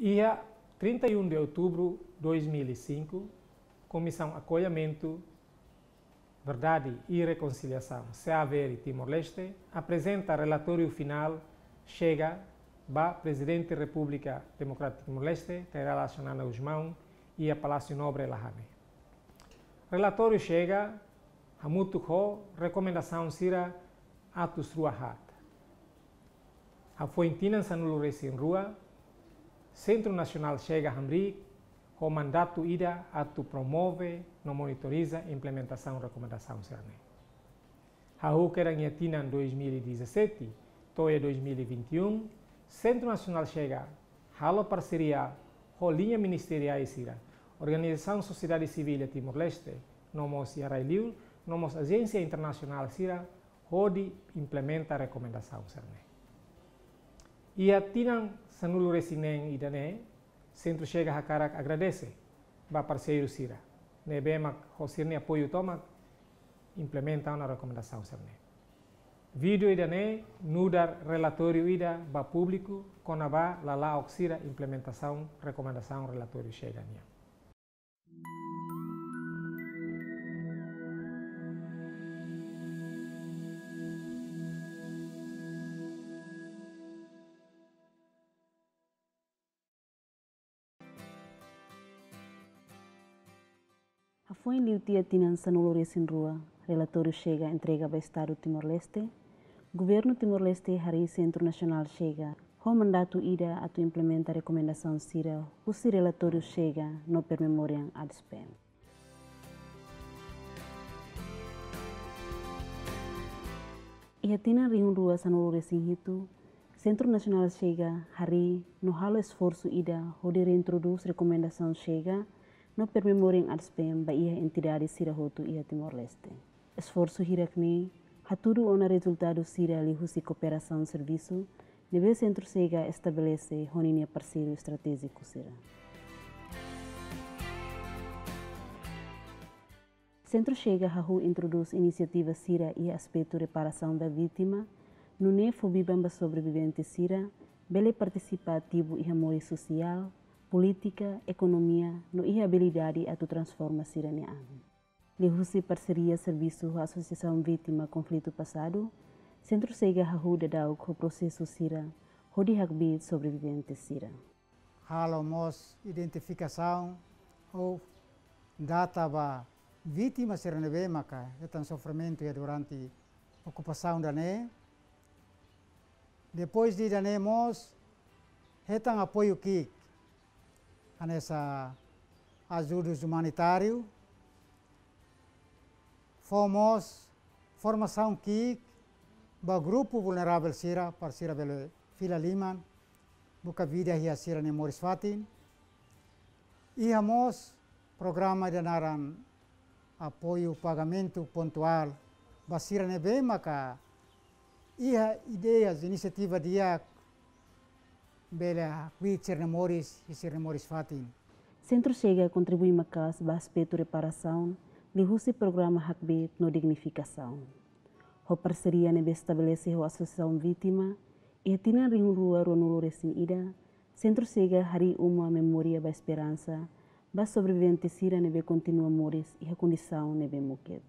Dia 31 de outubro de 2005, Comissão Acolhamento, Verdade e Reconciliação, e Timor-Leste, apresenta relatório final, chega ba Presidente da República Democrática Timor-Leste, Kairala Shanana Guzmão, e a Palácio Nobre Lahame. Relatório chega a Mutuho, recomendação Sira Atus Ruahat. A Fointina Sanulu Recém Rua, Centro Nacional Chega Hambric, o mandato ida atu promove no monitoriza implementação recomendação CERNE. Raul em 2017, TOE 2021, Centro Nacional Chega, Halo Parceria, Rolinha Ministerial e é Cira, Organização Sociedade Civil Timor-Leste, Nomos Yarailiu, Nomos Agência Internacional Cira, RODI implementa a recomendação CERNE. Ia tinang sanulo resineng idane, centro chega a carac agradece, ba parceiro sira. Ne bemak hosirne apoio tomak, implementa uma recomendação serne. Vídeo idane, nudar relatório ida ba público, conaba lala oxira implementação recomendação relatório chega nia. Foi em Fuenliutia Tinança no Lourenço em Rua. Relatório chega, entrega ao Estado Timor-Leste. Governo Timor-Leste Hari Centro Nacional chega. O mandato ida a tu implementar a recomendação CIRA. O seu relatório chega, no permemoriam ad spem. E a Tina Riun Rua em Sinhito, Centro Nacional chega, Hari, no ralo esforço ida, onde reintroduz recomendação chega, no permemorem Arspem, Bahia, entidade Sirahoto e Timor-Leste. Esforço Hirakmi, tudo o resultado Sira Lihusi Cooperação Serviço, Nebe Centro Sega estabelece Roninia Parceiro Estratégico Sira. Centro Chega Rahu introduz iniciativa Sira e aspecto reparação da vítima, no Nune Fubibamba sobrevivente Sira, Bele participativo e amor social, política, economia no e habilidade a tu transforma siraniano. Lihusi Parceria Serviço Associação Vítima Conflito Passado, Centro Sega Hahu Dadau com Processo Sira, Rodi Hakbid Sobrevivente Sira. nossa Identificação ou data ba vítima siranevema é etan sofrimento é durante ocupação da NE. Depois de danemos, retan apoio que nessa ajuda humanitária. Fomos formação que o grupo vulnerável Sira, para Sira Belo Fila Lima, Buka Vida a Sira Nemoris Fatin. E hamos programa de naran apoio pagamento pontual para basira nebe e iha ideias iniciativa dia bela quit remores e remores fatin. Centro chega a contribuir uma casa para aspecto reparação de programa Hakbet no dignificação. A parceria nebe estabelece a associação vítima e tina ring rua ronulores in ida, centro chega hari uma memória ba esperança, ba sobrevivente sira nebe continua mores e a condição nebe muqued.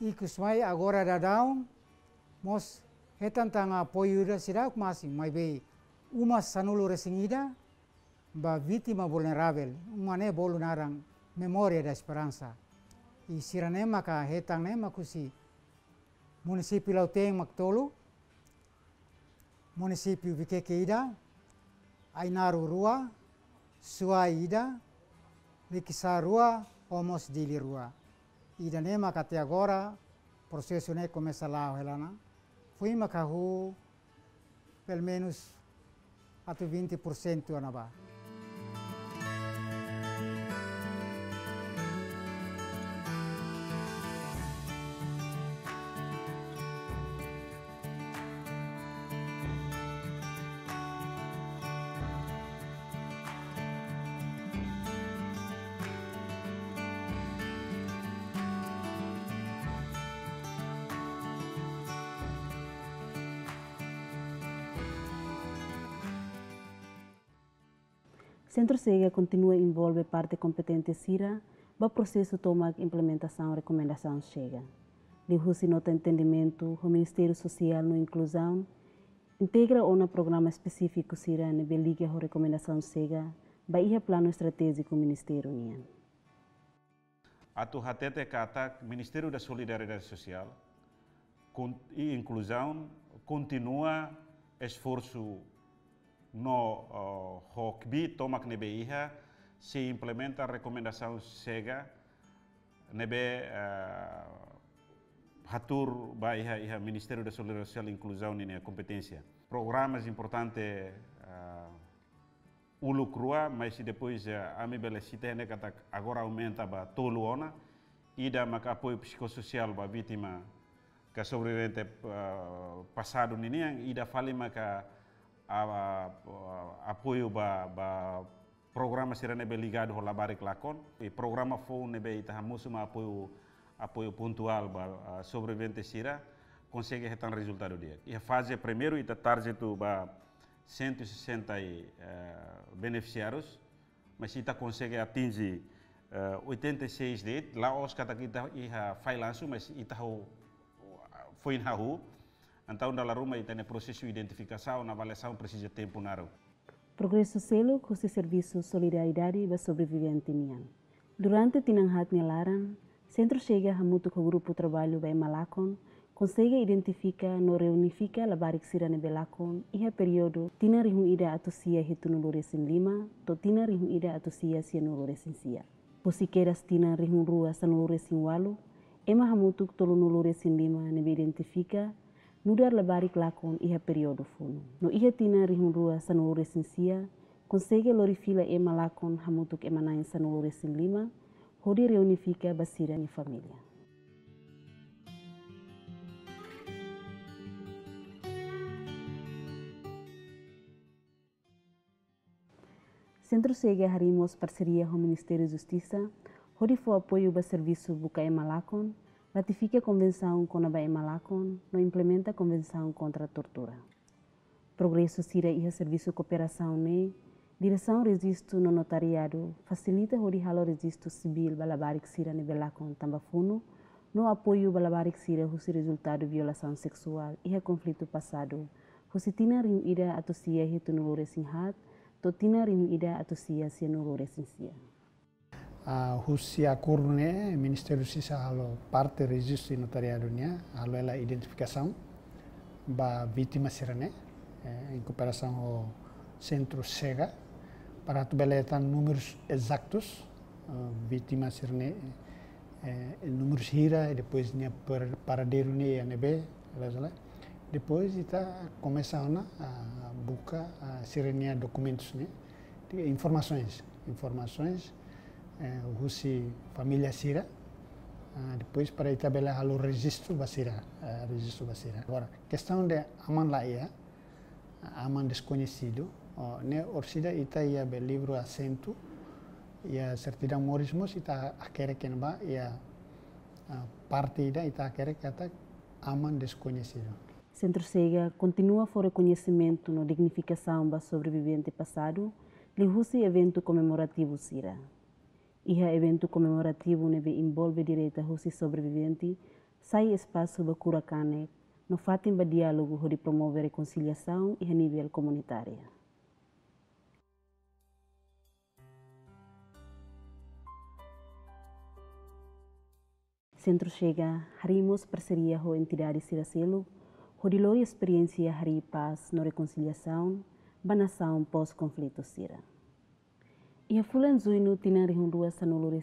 E que agora da down, mos retantanga apoio da cidade mas mais bem uma sanulu resingida ba vítima uma ne bolu narang memoria da i sirane maka hetang hetangnema kusi município lauteng maktolu município vikeke ainaru rua suai ida likisa rua omos dili rua ida nema kate agora processo ne começa helana fui makahu pelo menos até 20% Anabá. Centro SEGA continua envolve parte competente CIRA para o processo toma implementação recomendação chega. De Rússia nota entendimento, o Ministério Social no Inclusão integra ou no programa específico CIRA na Beliga a recomendação chega, Bahia Plano Estratégico Ministério União. Atu hatete kata Ministério da Solidariedade Social e Inclusão continua esforço no uh, eh, hokbi que no se implementa a recomendação SEGA nebe uh, eh, hatur ba iha iha Ministério da Solidariedade Social e Inclusão nina competência programas importante uh, eh, ulu crua mas depois uh, ami belecita ne kata agora aumenta ba toluona ida maka apoio psicossocial ba vítima ka sobrevivente uh, passado niniang ida vale maka a, apoio ba programa será nebe ligado rola barik lakon e programa fo nebe tá? ita musuma apoio apoio pontual ba sobrevivente sira consegue retar resultado dia e a fase é primeiro ita target ba 160 uh, eh, beneficiários mas ita tá consegue atingir uh, eh, 86 de lá os kata kita iha fai mas ita tá ho foi na rua Então, da Laruma, tem o processo de identificação, avaliação, precisa de tempo Naro. Progresso selo com o e serviço Solidariedade e Sobrevivente Nian. Durante tinanghat ni Laran, centro chega a muito com o grupo de trabalho bem Malacon, consegue identificar no reunifica la barik sirane belakon iha periodo tina rihu ida atusia hitunu loresin lima to tina rihu ida atusia sianu loresin sia. Posikeras tina rihu rua sanu loresin walu, ema hamutuk tolu nuloresin lima nebe identifica Mudar lebarik lakon iha periodo funu. No iha tina rihundua sanore konsege lori lorifila ema lakon hamutuk emanain sanore sin lima, hodi reunifika basira ni familia. Sentro Sega Harimos Parceria ho Ministério Justiça, hodi fo apoio servisu buka Bucaema Lakon, Ratifica a Convenção a Malacon, não implementa a Convenção contra a Tortura. Progresso Cira e Serviço de Cooperação NE, né? direção registro no notariado, facilita o rihalo registro civil balabarik Sira ne Belacon Tambafuno, no apoio balabarik Sira o resultado de violação sexual e a conflito passado, Husitina riu ida atusia hitunulure singhat, totina riu ida atusia sianulure sinsia a Husiakurne, Ministério justiça halo parte do registro notariadonya, halo ela identificação da vítima sirene, em cooperação ao Centro SEGA, para tabeletar números exatos, vítima sirene, eh, números hira, e depois nia per, paradeiro nia ANB, depois está começando a buscar a sirene documentos, né? informações, informações eh, eh, eh, o Russi Família Cira, depois para estabelecer o registro basira, registro basira. Agora, questão de aman laia, aman desconhecido, né orsida ita ia be livro assento, ia certidão morismos ita akere e ia partida ita que kata aman desconhecido. Centro Sega continua fora reconhecimento na dignificação do sobrevivente passado, lhe evento comemorativo Cira e evento comemorativo neve envolve direita rusi sobrevivente, sai espaço para curacane, no fatem para diálogo para promover reconciliação e a nível comunitário. Centro chega, harimos parceria com entidades Ciracelo, rodilou experiência hari paz na reconciliação, banação pós-conflito sira. Ia fulan zuinu tina rihundua sanulure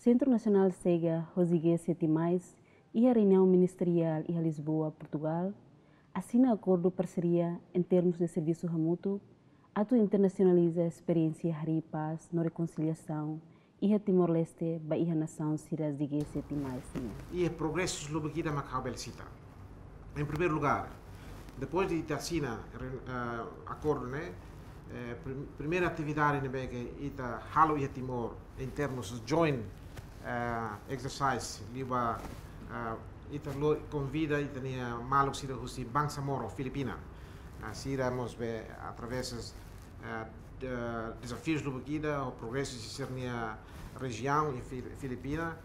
Centro Nacional Sega Rosigue Sete Mais e a reunião ministerial em Lisboa, Portugal, assina acordo parceria em termos de serviço remoto, ato internacionaliza a experiência Hari Paz na reconciliação e a Timor-Leste a Nação Siras de Sete Mais. E é progressos lubakida macabel cita. Em primeiro lugar, depois de assina uh, eh, acordo, né? eh, prim primera actividad en que ita halo e timor termos de joint uh, eh, exercise liba uh, eh, ita lo convida y tenía malo si a justi Bank Samoro Filipina así assim damos be a través uh, eh, de, desafios do Bukida o progresso de ser na região em Filipina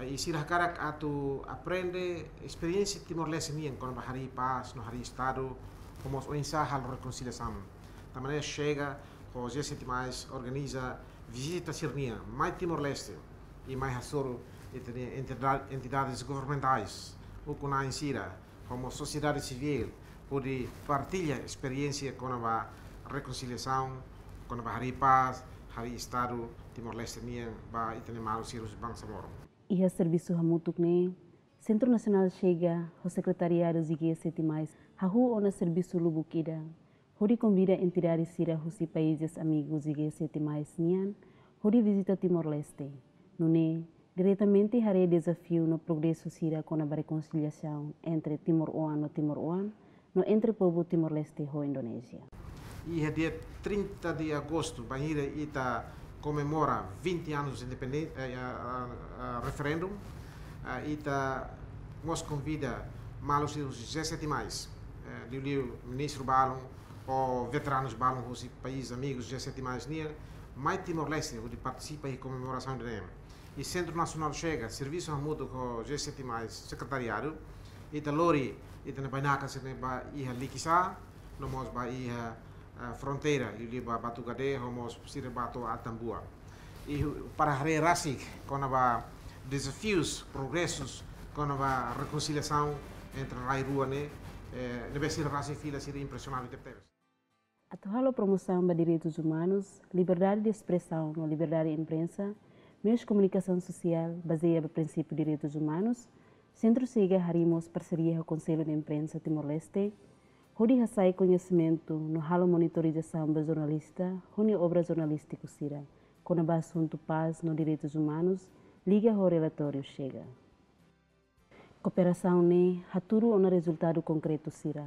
e se cara atu aprende experiência Timor Leste nien com bahari paz no hari estado como o ensaio hal reconciliação da maneira chega os os mais organiza visita a Sirnia, mais Timor-Leste e mais Açores, entidades governamentais, o Cunha em Sira, como sociedade civil, pode partilhar experiência com a reconciliação, com a Hari Paz, Hari Estado, Timor-Leste, e também Malu Sirus Bangsamoro. E a serviço Hamutuk ne Centro Nacional chega o Secretariado Ziguia Setimais, Rahu ona serviço Lubukida. Hori convida a entidade Sirahus e países amigos e G7 mais Nian, Hori visita Timor-Leste. Nune, diretamente haré desafio no progresso Sira com a reconciliação entre timor Oan e timor Oan, no entre povo Timor-Leste e Indonésia. E é dia 30 de agosto, Banheira ita comemora 20 anos de independência, eh, referêndum, eh, ita nos convida malos e os 17 mais, eh, do ministro Balon, o veteranos Balon e países amigos G7 Imaginer, mais Timor-Leste, onde participa em comemoração de NEM. E Centro Nacional Chega, serviço a ramudo com o G7 Mais Secretariado, e talori e da na se neba ia liquisa, no mos ba ia eh, fronteira, e liba Batugade, homos sire bato Atambua. E para Rerasik, quando ba desafios, progressos, quando ba reconciliação entre Rairuane, né? eh, deve essere rasi fila, essere impressionabile per atual à promoção de direitos humanos, liberdade de expressão ou liberdade de imprensa, meios de comunicação social baseada no princípio de direitos humanos, Centro Siga Harimos parceria com o Conselho de Imprensa Timor-Leste, Rudi Hassai conhecimento no halo monitorização da jornalista, Rune obra jornalística Sira, com o assunto paz nos direitos humanos, liga o relatório chega. Cooperação ne, haturu no resultado concreto Sira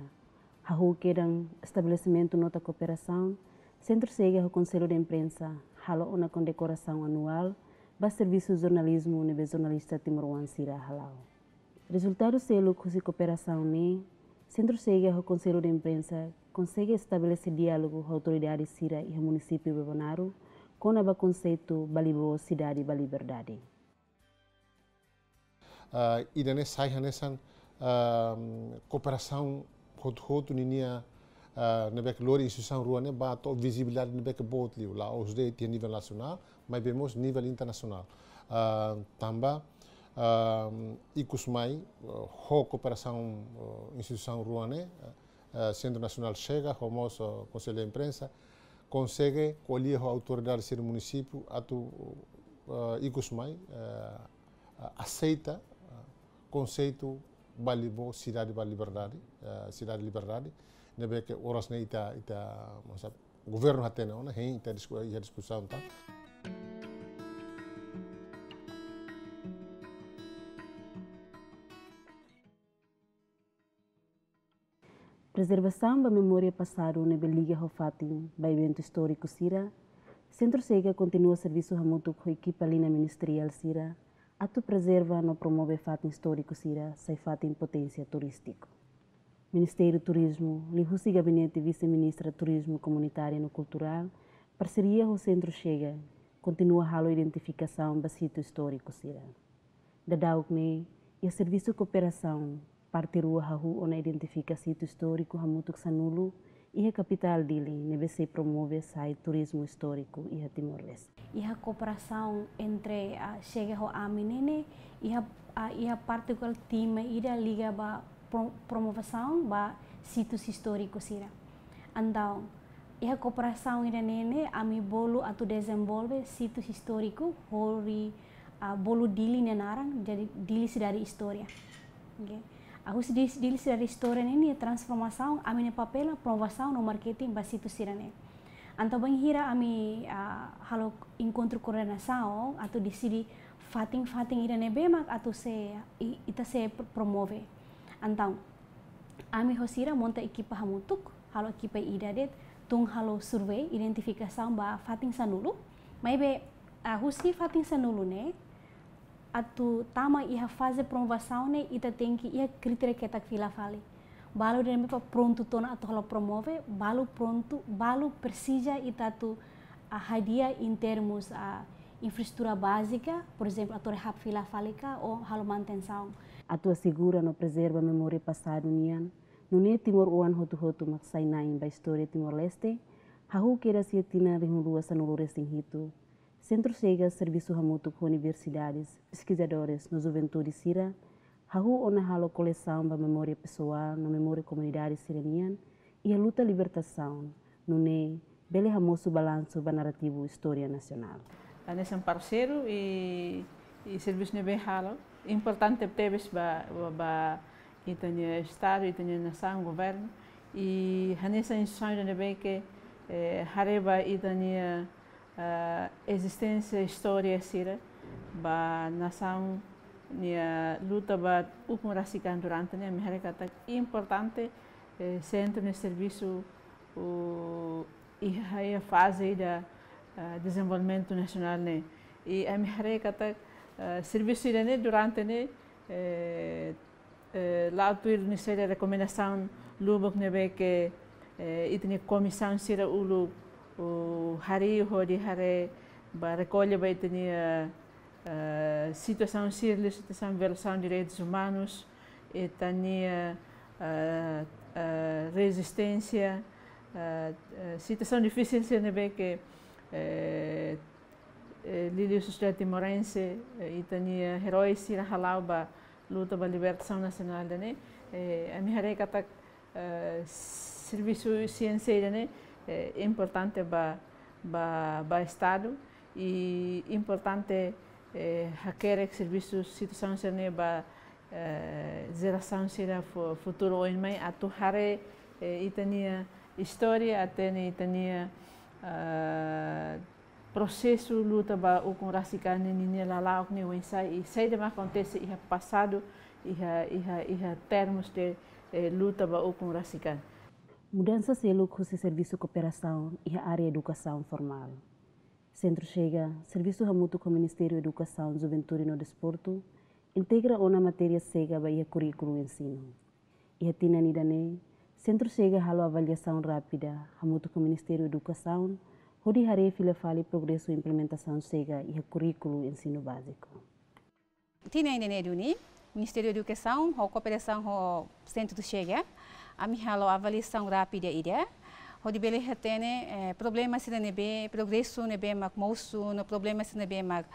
a Hukiran, Estabelecimento Nota Cooperação, Centro segue ao Conselho de Imprensa, Halo uma condecoração anual, para Serviço de Jornalismo Unibe Jornalista Timor Sira Halau. Resultado selo de cooperação ne, Centro segue ao Conselho de Imprensa consegue estabelecer diálogo com a autoridade Sira e o município de Bonaru, com o conceito Balibo Cidade da Liberdade. Uh, ah, e daí sai a uh, cooperação gotu ninia ah, ah, nebek lori instituição rua ne ba to visibilidade naquele bot liu la os de tem nível nacional mas vemos nível internacional ah, tamba ikus mai ho cooperação instituição rua Centro Nacional chega, o uh, Conselho de Imprensa, consegue colher a autoridade do município, atu uh, Igusmai uh, aceita uh, conceito balli bo cidade ba liberdade eh, cidade liberdade ne beke orosne ita ita masa governo hatene ona hein ita ita discussão tá Preservação da memória passada na Beliga Hofatin, by evento histórico Sira, Centro Sega continua o serviço a muito com a equipa ali na Ministerial Sira, a tu preserva não promove fato histórico sira, sem fato em potência turístico. Ministério do Turismo, Lihusi Gabinete Vice-Ministra Turismo Comunitário e Cultural, parceria com o Centro Chega, continua a identificação do sítio histórico sira. Da Daugme, e o Serviço de Cooperação, parte a rua onde identifica sítio histórico Ramuto Sanulu, Iya capital dili, nebe se promove sai turismo histórico iya Timor-Leste. Iha cooperação entre a ah, chega ho aminene, iha a iya particular time ida liga ba promoção ba sítios históricos ira. Andão, iha cooperação ira nene ami bolu atu desenvolve sítios histórico hori uh, ah, bolu dili nenarang jadi dili dari historia. Okay. Aku sedih dilis dari restoran ini transformasi a minha papel promoção no marketing sih sirane. Anto bang hira ami uh, halo encontro sao atau di decidi fating fating irane bemak atau se ita se promove. Antau ami hosira monta ekipa hamutuk halo equipa idadet tung halo survei identificação ba fating sanulu. aku uh, ah, sih fating sanulu ne atu tama ia fazer promoção ne ita tem que ia critério que tá fila fale balu de para pronto tona atu lo promove balu pronto balu precisa ita tu a hadia em termos a infraestrutura básica por exemplo atu rehab fila falica ou halo manutenção atu segura no preserva memória passada nian no ne timor oan hotu hotu maksainai ba história timor leste hahu kira sia tina rihun sa no lores hito Centro chega serviço remoto com universidades, pesquisadores na juventude sira, Rahu Onahalo coleção da memória pessoal na memória comunidade sireniana e a luta libertação no NEI, Bele ramoso balanço da narrativo história nacional. A é um parceiro e, e serviço de Behalo, é importante teve para o Estado, a nação, o governo, e a nessa instituição é de que eh, Hareba e a uh, existência história sira ba nação nia luta ba upumrasikan durante nia mereka é importante eh, centro de serviço o e aí a fase da uh, desenvolvimento nacional né e a mereka tak uh, serviço durante né eh, eh lá tu ir nesse recomendação lubok nebe que eh, itne comissão o ulu o Hari Hori Hare recolhe vai ter a eh, situação síria, situação violação de direitos humanos e tinha eh, eh, resistência, situação difícil se vê que Lílio Sociedade Timorense e tinha heróis se rahalava luta pela libertação nacional, né? A minha reca tá serviço ciência, né? é, importante para o Estado e importante é, eh, requer que serviços de situação serne para é, geração será futuro ou mãe a tu hare e eh, tinha história até tenha tinha processo luta para o com rasikan nem lá lá o nem e sei de acontece e passado e e e termos de luta para o com Mudanças e lucros e serviço de cooperação e a área de educação formal. Centro Chega, serviço remoto com o Ministério da Educação, Juventude e no Desporto, integra uma matéria cega para o currículo ensino. E a Tina Nidane, Centro Chega halo avaliação rápida, remoto com o Ministério da Educação, onde haré fila progresso e implementação cega e currículo ensino básico. Tina Nidane, Ministério da Educação, a cooperação com o Centro Chega, Ami halo avaliação rápida iria. Hoje bele hatene problema se nebe progresso nebe mak mousu no problema se nebe mak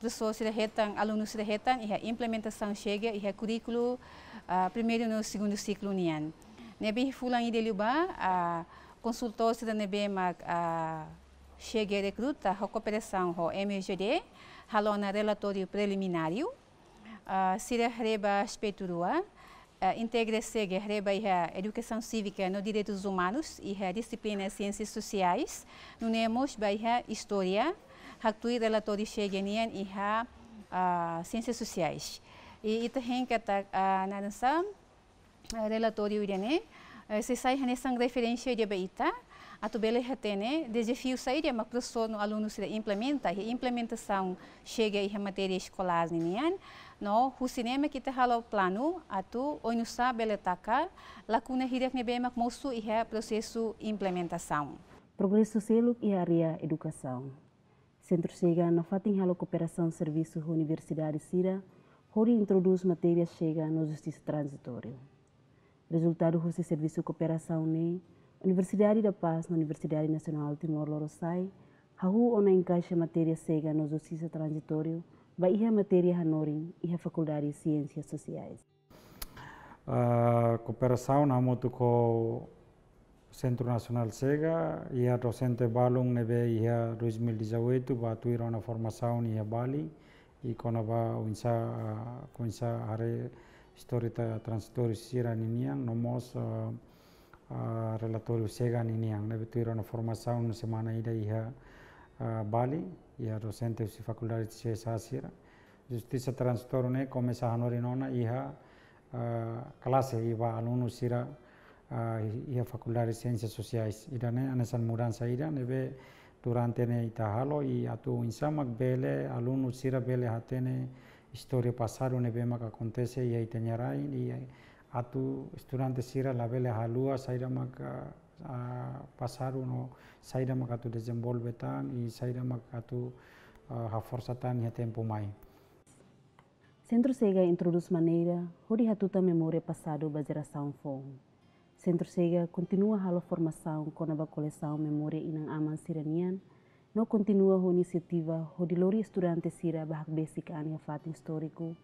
professor se retan aluno se retan e implementação chega e currículo primeiro no segundo ciclo nian. Nebe fulan ide luba consultor se nebe mak chega recruta a cooperação ho MGD na relatório preliminário. Uh, Sira reba Speturua, é, integra-se que educação cívica nos direitos humanos e a disciplina ciências sociais. No nemos a história, actui relatório chegenian e a ciências sociais. E também que tá na nossa relatório irene, eh, se sai nessa referência de beita, ato bele hatene desafio sair mas professor no aluno se implementa e implementação chega e matéria escolar ninian no o cinema que tem halo plano ato oinusa bele taca, lacuna hirak nebe mak mosu e é processo implementação progresso selo e área educação centro chega no fatin halo cooperação serviço universidade sira Hori introduz matéria chega no justiça transitório. Resultado do serviço cooperação nem Universidade da Paz na Universidade Nacional Timor-Leste hau ona encaixa matéria cega no justiça transitório, vai a matéria Hanorin e a Faculdade de Ciências Sociais. A cooperação na moto com o Centro Nacional Cega e a docente Balung neve e a 2018 batuíram na formação e a Bali e quando vai começar a área histórica transitória Siraninia, nós uh, Ah, relatório Sega y na vitura na ah, formação semana ida iha Bali, y docente de faculdade de Asira. justicia Transitório ne começa a ah, iha clase iba aluno sira iha faculdade de Ciências Sociais. Ida ne anesan mudanza ida nebe durante ne itahalo y atu insamak bele la sira bele hatene historia passado nebe mak acontece iha itenyarai atu estudiante sira la vele halua saira maka uh, pasar uno saira maka tu desenvolve tan i saira maka tu uh, ha forsa tan tempo mai. Centro Sega introduz maneira hodi hatuta pasado pasado baseação fong. Centro Sega continua halo formação com a coleção memoria inang aman siranian, no continua ho iniciativa ho lori estudante sira bahak basic ania fatin historiku,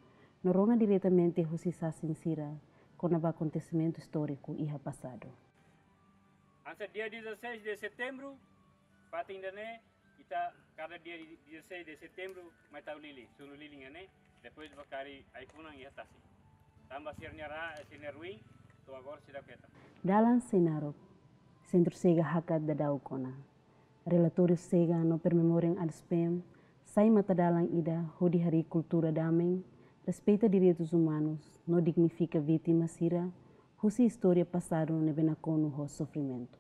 no rona diretamente ho sisa sira quando o acontecimento histórico e passado. Antes dia 16 de setembro, para né, está cada dia 16 de setembro, mais está o Lili, sunu Lili né, depois vai cari iPhone e está assim. Também sernya ra, sernya ruim, agora se dá peta. Dalam senarok, centro sega hakat da daukona. Relatório sega no permemorem al spem, sai matadalang ida hodi hari kultura dameng, Respeita direitos humanos não dignifica vítima, irá, cuja história passaram nebenacon no sofrimento.